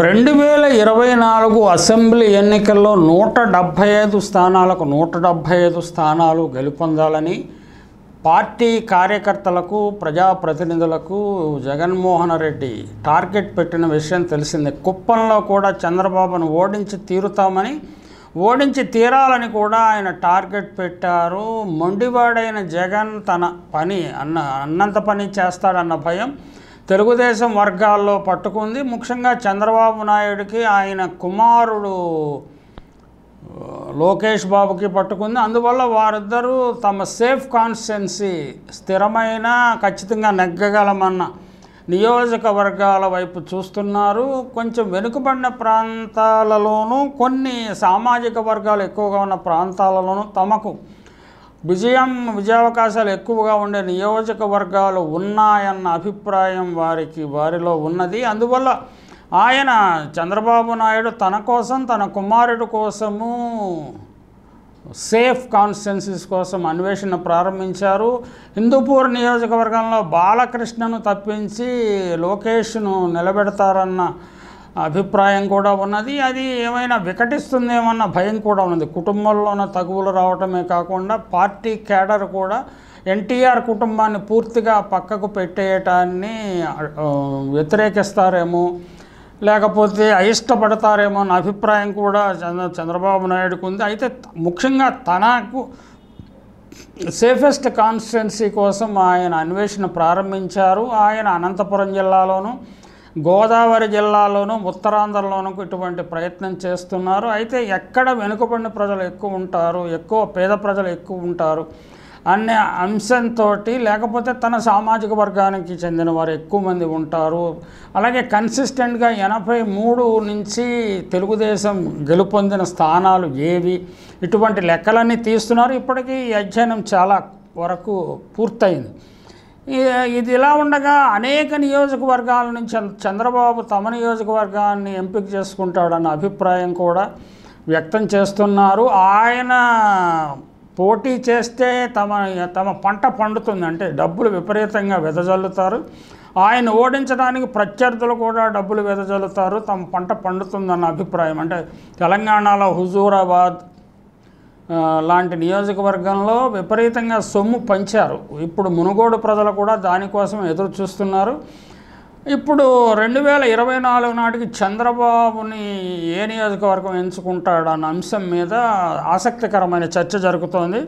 రెండు వేల ఇరవై నాలుగు అసెంబ్లీ ఎన్నికల్లో నూట డెబ్భై ఐదు స్థానాలకు నూట డెబ్భై ఐదు స్థానాలు గెలుపొందాలని పార్టీ కార్యకర్తలకు ప్రజాప్రతినిధులకు జగన్మోహన్ రెడ్డి టార్గెట్ పెట్టిన విషయం తెలిసింది కుప్పంలో కూడా చంద్రబాబును ఓడించి తీరుతామని ఓడించి తీరాలని కూడా ఆయన టార్గెట్ పెట్టారు మొండివాడైన జగన్ తన పని అన్న అన్నంత పని చేస్తాడన్న భయం తెలుగుదేశం వర్గాల్లో పట్టుకుంది ముఖ్యంగా చంద్రబాబు నాయుడికి ఆయన కుమారుడు లోకేష్ బాబుకి పట్టుకుంది అందువల్ల వారిద్దరూ తమ సేఫ్ కాన్స్టెన్సీ స్థిరమైన ఖచ్చితంగా నెగ్గగలమన్న నియోజకవర్గాల వైపు చూస్తున్నారు కొంచెం వెనుకబడిన ప్రాంతాలలోనూ కొన్ని సామాజిక వర్గాలు ఎక్కువగా ఉన్న ప్రాంతాలలోనూ తమకు విజయం విజయావకాశాలు ఎక్కువగా ఉండే నియోజకవర్గాలు ఉన్నాయన్న అభిప్రాయం వారికి వారిలో ఉన్నది అందువల్ల ఆయన చంద్రబాబు నాయుడు తన కోసం తన కుమారుడు కోసము సేఫ్ కాన్స్టెన్సీస్ కోసం అన్వేషణ ప్రారంభించారు హిందూపూర్ నియోజకవర్గంలో బాలకృష్ణను తప్పించి లోకేష్ను నిలబెడతారన్న అభిప్రాయం కూడా ఉన్నది అది ఏమైనా వికటిస్తుందేమన్న భయం కూడా ఉన్నది కుటుంబంలోన తగువులు రావటమే కాకుండా పార్టీ క్యాడర్ కూడా ఎన్టీఆర్ కుటుంబాన్ని పూర్తిగా పక్కకు పెట్టేయటాన్ని వ్యతిరేకిస్తారేమో లేకపోతే అయిష్టపడతారేమో అన్న అభిప్రాయం కూడా చంద్ర చంద్రబాబు నాయుడుకు ఉంది అయితే ముఖ్యంగా తనకు సేఫెస్ట్ కాన్స్టిట్యున్సీ కోసం ఆయన అన్వేషణ ప్రారంభించారు ఆయన అనంతపురం జిల్లాలోనూ గోదావరి జిల్లాలోనూ ఉత్తరాంధ్రలోనూ ఇటువంటి ప్రయత్నం చేస్తున్నారు అయితే ఎక్కడ వెనుకబడిన ప్రజలు ఎక్కువ ఉంటారు ఎక్కువ పేద ప్రజలు ఎక్కువ ఉంటారు అనే అంశంతో లేకపోతే తన సామాజిక వర్గానికి చెందిన వారు ఎక్కువ మంది ఉంటారు అలాగే కన్సిస్టెంట్గా ఎనభై మూడు నుంచి తెలుగుదేశం గెలుపొందిన స్థానాలు ఏవి ఇటువంటి లెక్కలన్నీ తీస్తున్నారు ఇప్పటికీ ఈ అధ్యయనం చాలా వరకు పూర్తయింది ఇది ఇలా ఉండగా అనేక నియోజకవర్గాల నుంచి చంద్రబాబు తమ నియోజకవర్గాన్ని ఎంపిక చేసుకుంటాడన్న అభిప్రాయం కూడా వ్యక్తం చేస్తున్నారు ఆయన పోటీ చేస్తే తమ తమ పంట పండుతుంది అంటే డబ్బులు విపరీతంగా వెదజల్లుతారు ఆయన ఓడించడానికి ప్రత్యర్థులు కూడా డబ్బులు వెదజల్లుతారు తమ పంట పండుతుందన్న అభిప్రాయం అంటే తెలంగాణలో హుజూరాబాద్ లాంటి నియోజకవర్గంలో విపరీతంగా సొమ్ము పంచారు ఇప్పుడు మునుగోడు ప్రజలు కూడా దానికోసం ఎదురు చూస్తున్నారు ఇప్పుడు రెండు వేల ఇరవై నాలుగు నాటికి చంద్రబాబుని ఏ నియోజకవర్గం ఎంచుకుంటాడు అన్న అంశం మీద ఆసక్తికరమైన చర్చ జరుగుతోంది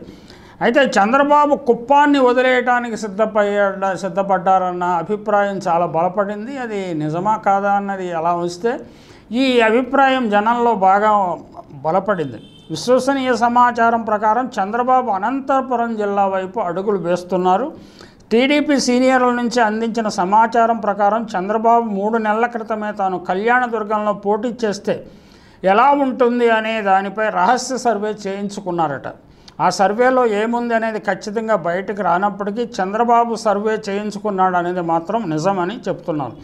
అయితే చంద్రబాబు కుప్పాన్ని వదిలేయటానికి సిద్ధపడ సిద్ధపడ్డారన్న అభిప్రాయం చాలా బలపడింది అది నిజమా కాదా అన్నది ఎలా వస్తే ఈ అభిప్రాయం జనంలో బాగా బలపడింది విశ్వసనీయ సమాచారం ప్రకారం చంద్రబాబు అనంతపురం జిల్లా వైపు అడుగులు వేస్తున్నారు టీడీపీ సీనియర్ల నుంచి అందించిన సమాచారం ప్రకారం చంద్రబాబు మూడు నెలల క్రితమే తాను కళ్యాణదుర్గంలో పోటీ చేస్తే ఎలా ఉంటుంది అనే దానిపై రహస్య సర్వే చేయించుకున్నారట ఆ సర్వేలో ఏముంది అనేది ఖచ్చితంగా బయటకు రానప్పటికీ చంద్రబాబు సర్వే చేయించుకున్నాడు అనేది మాత్రం నిజమని చెప్తున్నారు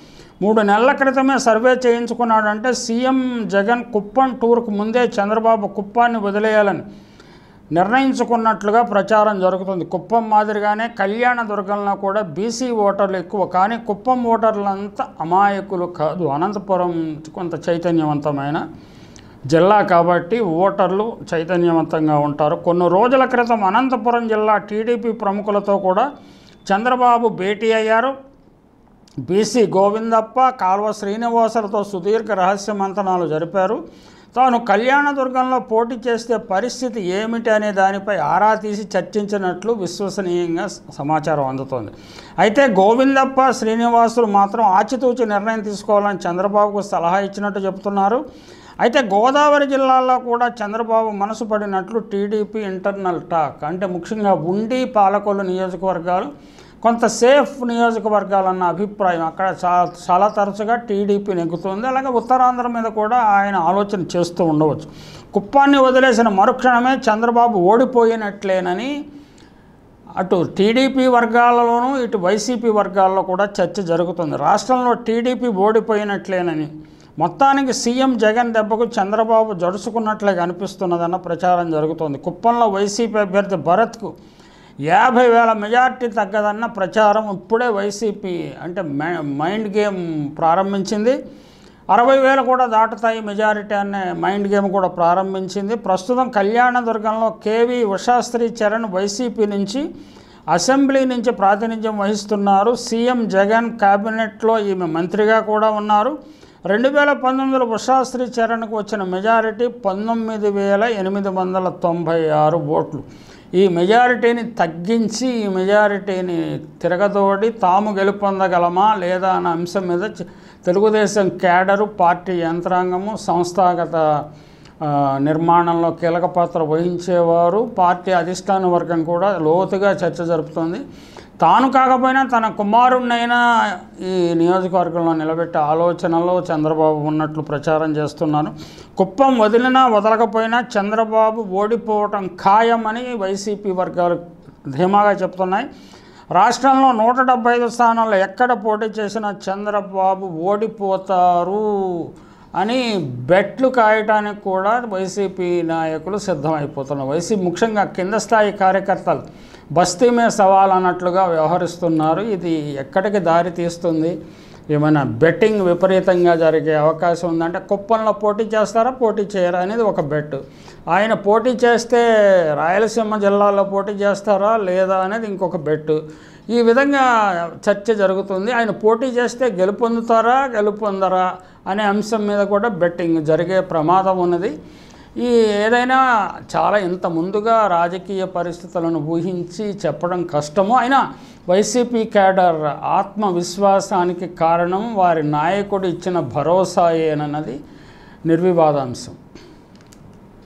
మూడు నెలల క్రితమే సర్వే చేయించుకున్నాడంటే సీఎం జగన్ కుప్పం టూర్కు ముందే చంద్రబాబు కుప్పాన్ని వదిలేయాలని నిర్ణయించుకున్నట్లుగా ప్రచారం జరుగుతుంది కుప్పం మాదిరిగానే కళ్యాణ దుర్గంలో కూడా బీసీ ఓటర్లు ఎక్కువ కానీ కుప్పం ఓటర్లంతా అమాయకులు కాదు అనంతపురం కొంత చైతన్యవంతమైన జిల్లా కాబట్టి ఓటర్లు చైతన్యవంతంగా ఉంటారు కొన్ని రోజుల క్రితం అనంతపురం జిల్లా టీడీపీ ప్రముఖులతో కూడా చంద్రబాబు భేటీ అయ్యారు బీసీ గోవిందప్ప కాల్వ శ్రీనివాసులతో సుదీర్ఘ రహస్య మంతనాలు జరిపారు తాను కళ్యాణదుర్గంలో పోటీ చేస్తే పరిస్థితి ఏమిటి అనే దానిపై ఆరా తీసి చర్చించినట్లు విశ్వసనీయంగా సమాచారం అందుతోంది అయితే గోవిందప్ప శ్రీనివాసులు మాత్రం ఆచితూచి నిర్ణయం తీసుకోవాలని చంద్రబాబుకు సలహా ఇచ్చినట్టు చెబుతున్నారు అయితే గోదావరి జిల్లాలో కూడా చంద్రబాబు మనసు పడినట్లు టీడీపీ ఇంటర్నల్ టాక్ అంటే ముఖ్యంగా ఉండి పాలకొల్లు నియోజకవర్గాలు కొంత సేఫ్ నియోజకవర్గాలన్న అభిప్రాయం అక్కడ చాలా చాలా తరచుగా టీడీపీ నెగ్గుతుంది అలాగే ఉత్తరాంధ్ర మీద కూడా ఆయన ఆలోచన చేస్తూ ఉండవచ్చు కుప్పాన్ని వదిలేసిన మరుక్షణమే చంద్రబాబు ఓడిపోయినట్లేనని అటు టీడీపీ వర్గాలలోనూ ఇటు వైసీపీ వర్గాల్లో కూడా చర్చ జరుగుతుంది రాష్ట్రంలో టీడీపీ ఓడిపోయినట్లేనని మొత్తానికి సీఎం జగన్ దెబ్బకు చంద్రబాబు జడుచుకున్నట్లే కనిపిస్తున్నదన్న ప్రచారం జరుగుతోంది కుప్పంలో వైసీపీ అభ్యర్థి భరత్కు యాభై వేల మెజార్టీ తగ్గదన్న ప్రచారం ఇప్పుడే వైసీపీ అంటే మైండ్ గేమ్ ప్రారంభించింది అరవై వేలు కూడా దాటుతాయి మెజారిటీ అనే మైండ్ గేమ్ కూడా ప్రారంభించింది ప్రస్తుతం కళ్యాణదుర్గంలో కేవి ఉషాస్త్రి చరణ్ వైసీపీ నుంచి అసెంబ్లీ నుంచి ప్రాతినిధ్యం వహిస్తున్నారు సీఎం జగన్ క్యాబినెట్లో ఈమె మంత్రిగా కూడా ఉన్నారు రెండు వేల పంతొమ్మిదిలో ఉషాశ్రీ చరణ్కు వచ్చిన మెజారిటీ పంతొమ్మిది వేల ఎనిమిది వందల తొంభై ఆరు ఓట్లు ఈ మెజారిటీని తగ్గించి ఈ మెజారిటీని తిరగదోడి తాము గెలుపొందగలమా లేదా అన్న అంశం మీద తెలుగుదేశం క్యాడరు పార్టీ యంత్రాంగము సంస్థాగత నిర్మాణంలో కీలక పాత్ర వహించేవారు పార్టీ అధిష్టాన వర్గం కూడా లోతుగా చర్చ జరుపుతోంది తాను కాకపోయినా తన కుమారుణ్ణైనా ఈ నియోజకవర్గంలో నిలబెట్టే ఆలోచనలో చంద్రబాబు ఉన్నట్లు ప్రచారం చేస్తున్నాను కుప్పం వదిలినా వదలకపోయినా చంద్రబాబు ఓడిపోవటం ఖాయమని వైసీపీ వర్గాలు ధీమాగా చెప్తున్నాయి రాష్ట్రంలో నూట డెబ్బై ఐదు స్థానాల్లో ఎక్కడ పోటీ చేసినా చంద్రబాబు ఓడిపోతారు అని బెట్లు కాయటానికి కూడా వైసీపీ నాయకులు సిద్ధమైపోతున్నారు వైసీపీ ముఖ్యంగా కింద స్థాయి కార్యకర్తలు బస్తీమే సవాల్ అన్నట్లుగా వ్యవహరిస్తున్నారు ఇది ఎక్కడికి దారి తీస్తుంది ఏమైనా బెట్టింగ్ విపరీతంగా జరిగే అవకాశం ఉందంటే కుప్పంలో పోటీ చేస్తారా పోటీ చేయరా అనేది ఒక బెట్ ఆయన పోటీ చేస్తే రాయలసీమ జిల్లాలో పోటీ చేస్తారా లేదా అనేది ఇంకొక బెట్టు ఈ విధంగా చర్చ జరుగుతుంది ఆయన పోటీ చేస్తే గెలుపొందుతారా గెలుపొందరా అనే అంశం మీద కూడా బెట్టింగ్ జరిగే ప్రమాదం ఉన్నది ఈ ఏదైనా చాలా ఇంత ముందుగా రాజకీయ పరిస్థితులను ఊహించి చెప్పడం కష్టము అయినా వైసీపీ క్యాడర్ ఆత్మవిశ్వాసానికి కారణం వారి నాయకుడు ఇచ్చిన భరోసాయేనన్నది నిర్వివాదాంశం